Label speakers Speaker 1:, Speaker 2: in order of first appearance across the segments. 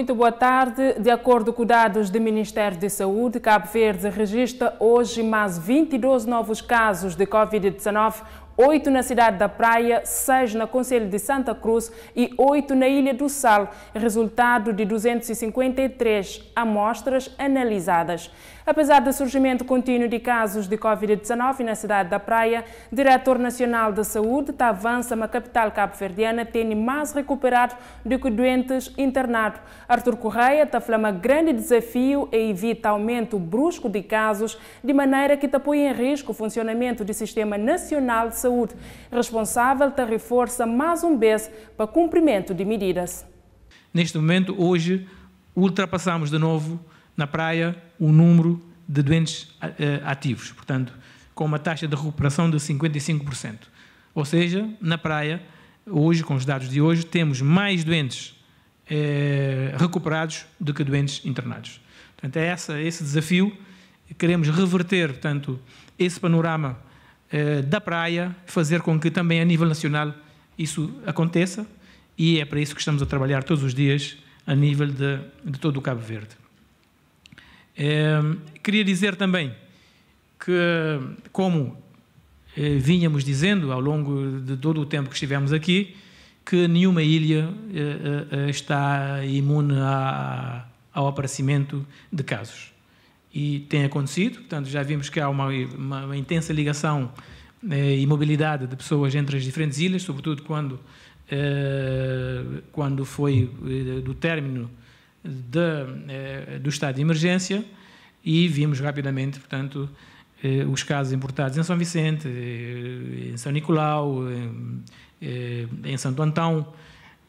Speaker 1: muito boa tarde. De acordo com dados do Ministério da Saúde, Cabo Verde registra hoje mais 22 novos casos de Covid-19, oito na cidade da Praia, seis na Conselho de Santa Cruz e oito na Ilha do Sal, resultado de 253 amostras analisadas. Apesar do surgimento contínuo de casos de Covid-19 na cidade da Praia, diretor nacional da saúde, Tavança, na capital cabo-verdiana, tem mais recuperado do que doentes internados. Arthur Correia taflama grande desafio e evita aumento brusco de casos, de maneira que põe em risco o funcionamento do Sistema Nacional de Saúde Saúde, responsável da reforça mais um vez para cumprimento de medidas.
Speaker 2: Neste momento, hoje, ultrapassamos de novo na praia o número de doentes eh, ativos, portanto, com uma taxa de recuperação de 55%. Ou seja, na praia, hoje, com os dados de hoje, temos mais doentes eh, recuperados do que doentes internados. Portanto, é essa, esse desafio. Queremos reverter, portanto, esse panorama eh, da praia, fazer com que também a nível nacional isso aconteça e é para isso que estamos a trabalhar todos os dias a nível de, de todo o Cabo Verde. Eh, queria dizer também que, como eh, vínhamos dizendo ao longo de todo o tempo que estivemos aqui, que nenhuma ilha eh, está imune a, ao aparecimento de casos e tem acontecido. Portanto, já vimos que há uma, uma, uma intensa ligação eh, e mobilidade de pessoas entre as diferentes ilhas, sobretudo quando, eh, quando foi eh, do término de, eh, do estado de emergência e vimos rapidamente, portanto, eh, os casos importados em São Vicente, eh, em São Nicolau, em Santo Antão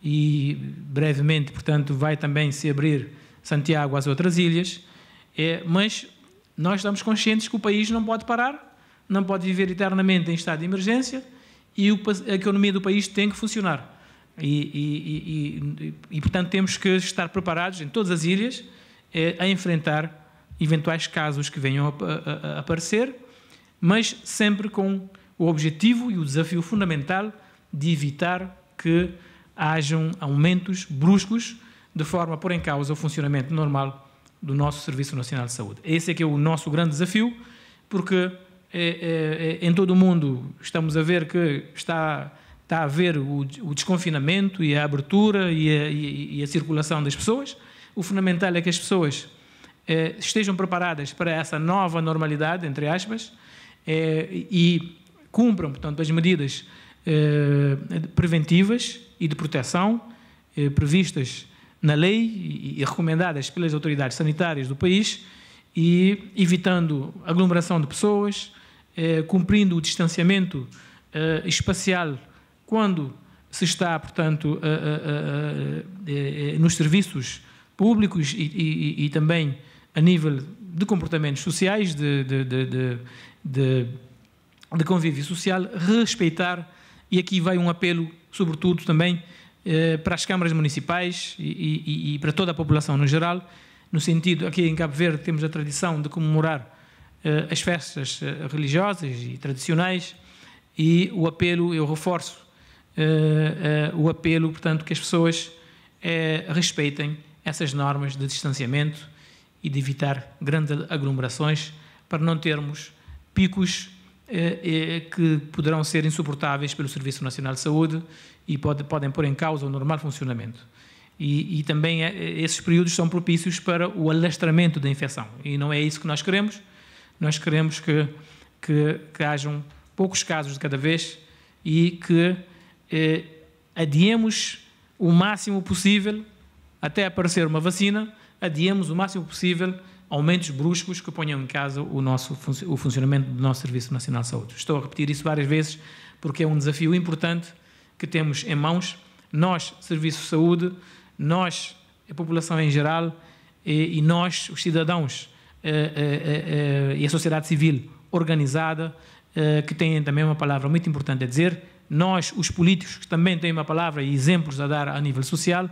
Speaker 2: e brevemente, portanto, vai também se abrir Santiago às outras ilhas é, mas nós estamos conscientes que o país não pode parar, não pode viver eternamente em estado de emergência e o, a economia do país tem que funcionar. E, e, e, e, portanto, temos que estar preparados em todas as ilhas eh, a enfrentar eventuais casos que venham a, a, a, aparecer, mas sempre com o objetivo e o desafio fundamental de evitar que hajam aumentos bruscos de forma a pôr em causa o funcionamento normal do nosso Serviço Nacional de Saúde. Esse é que é o nosso grande desafio, porque é, é, é, em todo o mundo estamos a ver que está, está a haver o, o desconfinamento e a abertura e a, e, e a, circulação das pessoas. O fundamental é que as pessoas é, estejam preparadas para essa nova normalidade, entre aspas, é, e cumpram, portanto, as medidas é, preventivas e de proteção previstas na lei e recomendadas pelas autoridades sanitárias do país e evitando aglomeração de pessoas, eh, cumprindo o distanciamento eh, espacial quando se está, portanto, eh, nos serviços públicos e, também a nível de comportamentos sociais, de, de, de, de, de convívio social, respeitar, e aqui vai um apelo, sobretudo também, eh, para as câmaras municipais e, e, e, para toda a população no geral, no sentido, aqui em Cabo Verde temos a tradição de comemorar eh, as festas eh, religiosas e tradicionais e o apelo, eu reforço, o apelo, portanto, que as pessoas respeitem essas normas de distanciamento e de evitar grandes aglomerações para não termos picos é, é que poderão ser insuportáveis pelo Serviço Nacional de Saúde e pode, podem pôr em causa o normal funcionamento. E, e, também é, esses períodos são propícios para o alastramento da infecção. E não é isso que nós queremos. Nós queremos que, que, que hajam poucos casos de cada vez e que eh, adiemos o máximo possível até aparecer uma vacina, adiemos o máximo possível aumentos bruscos que ponham em causa o, nosso, o funcionamento do nosso Serviço Nacional de Saúde. Estou a repetir isso várias vezes porque é um desafio importante que temos em mãos, nós, Serviço de Saúde, nós, a população em geral e, e nós, os cidadãos e, eh, eh, eh, e a sociedade civil organizada, que têm também uma palavra muito importante a dizer, nós, os políticos, que também têm uma palavra e exemplos a dar a nível social,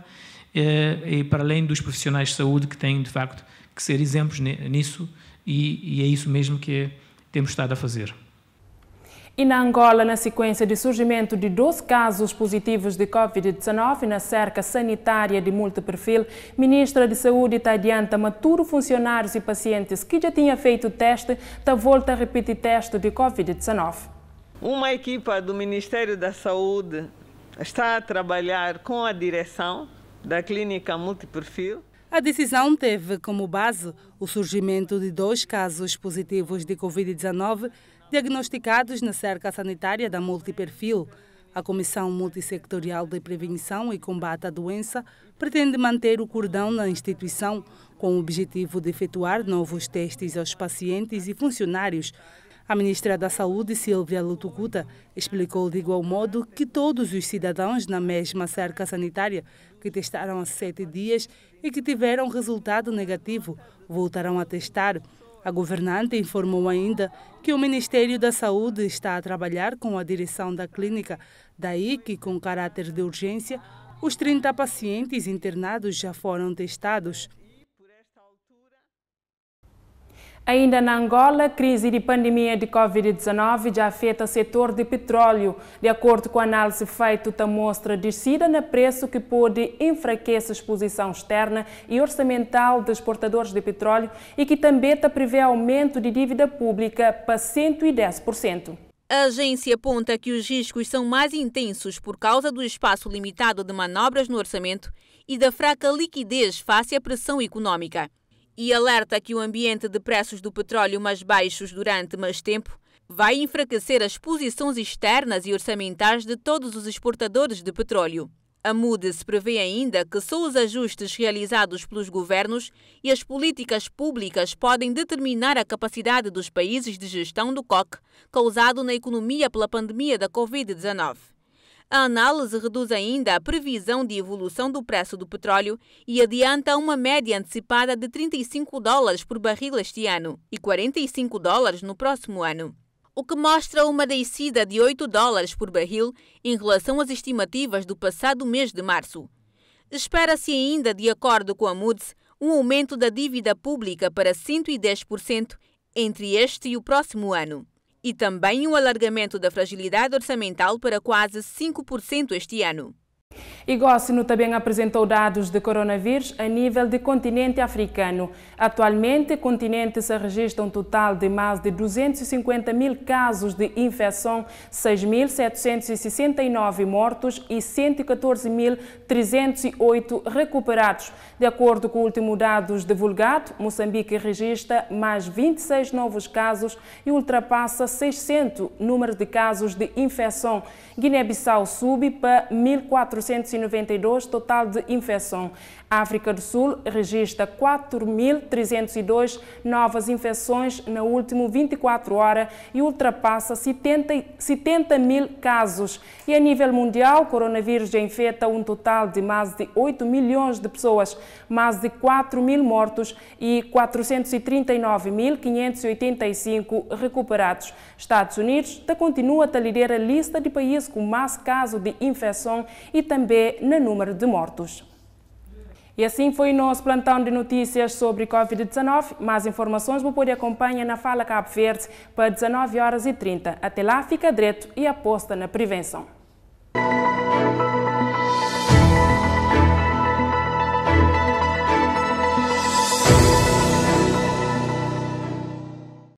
Speaker 2: e para além dos profissionais de saúde que têm, de facto, que ser exemplos nisso e, e é isso mesmo que temos estado a fazer.
Speaker 1: E na Angola, na sequência de surgimento de 12 casos positivos de Covid-19 na cerca sanitária de multiperfil, Ministra de Saúde Tadianta Maturo funcionários e pacientes que já tinham feito teste da volta a repetir teste de Covid-19.
Speaker 3: Uma equipa do Ministério da Saúde está a trabalhar com a direção da Clínica Multiperfil
Speaker 1: a decisão teve como base o surgimento de dois casos positivos de Covid-19 diagnosticados na cerca sanitária da Multiperfil. A Comissão Multissectorial de Prevenção e Combate à Doença pretende manter o cordão na instituição, com o objetivo de efetuar novos testes aos pacientes e funcionários, a ministra da Saúde, Silvia Lutucuta, explicou de igual modo que todos os cidadãos na mesma cerca sanitária que testaram há sete dias e que tiveram resultado negativo voltarão a testar. A governante informou ainda que o Ministério da Saúde está a trabalhar com a direção da clínica, daí que, com caráter de urgência, os 30 pacientes internados já foram testados. Ainda na Angola, a crise de pandemia de Covid-19 já afeta o setor de petróleo. De acordo com a análise feita da mostra descida na preço que pode enfraquecer a exposição externa e orçamental dos exportadores de petróleo e que também tá prevê aumento de dívida pública para 110%.
Speaker 3: A agência aponta que os riscos são mais intensos por causa do espaço limitado de manobras no orçamento e da fraca liquidez face à pressão econômica e alerta que o ambiente de preços do petróleo mais baixos durante mais tempo vai enfraquecer as posições externas e orçamentais de todos os exportadores de petróleo. A Moody's prevê ainda que só os ajustes realizados pelos governos e as políticas públicas podem determinar a capacidade dos países de gestão do COC causado na economia pela pandemia da Covid-19. A análise reduz ainda a previsão de evolução do preço do petróleo e adianta uma média antecipada de 35 dólares por barril este ano e 45 dólares no próximo ano, o que mostra uma descida de 8 dólares por barril em relação às estimativas do passado mês de março. Espera-se ainda, de acordo com a Moody's, um aumento da dívida pública para 110% entre este e o próximo ano e também um alargamento da fragilidade orçamental para quase 5% este ano.
Speaker 1: E Igócino também apresentou dados de coronavírus a nível de continente africano. Atualmente, o continente se registra um total de mais de 250 mil casos de infecção, 6.769 mortos e 114.308 recuperados. De acordo com o último dados divulgado, Moçambique registra mais 26 novos casos e ultrapassa 600 números de casos de infecção. Guiné-Bissau sube para 1.400. 492 total de infecção. A África do Sul registra 4.302 novas infecções na última 24 horas e ultrapassa 70, 70 mil casos. E a nível mundial, o coronavírus infecta um total de mais de 8 milhões de pessoas, mais de 4 mil mortos e 439.585 recuperados. Estados Unidos tá continua a tá liderar a lista de países com mais casos de infecção e também no número de mortos. E assim foi o nosso plantão de notícias sobre Covid-19. Mais informações você pode acompanhar na Fala Cabo Verde para 19 horas e 30. Até lá, fica direto e aposta na prevenção.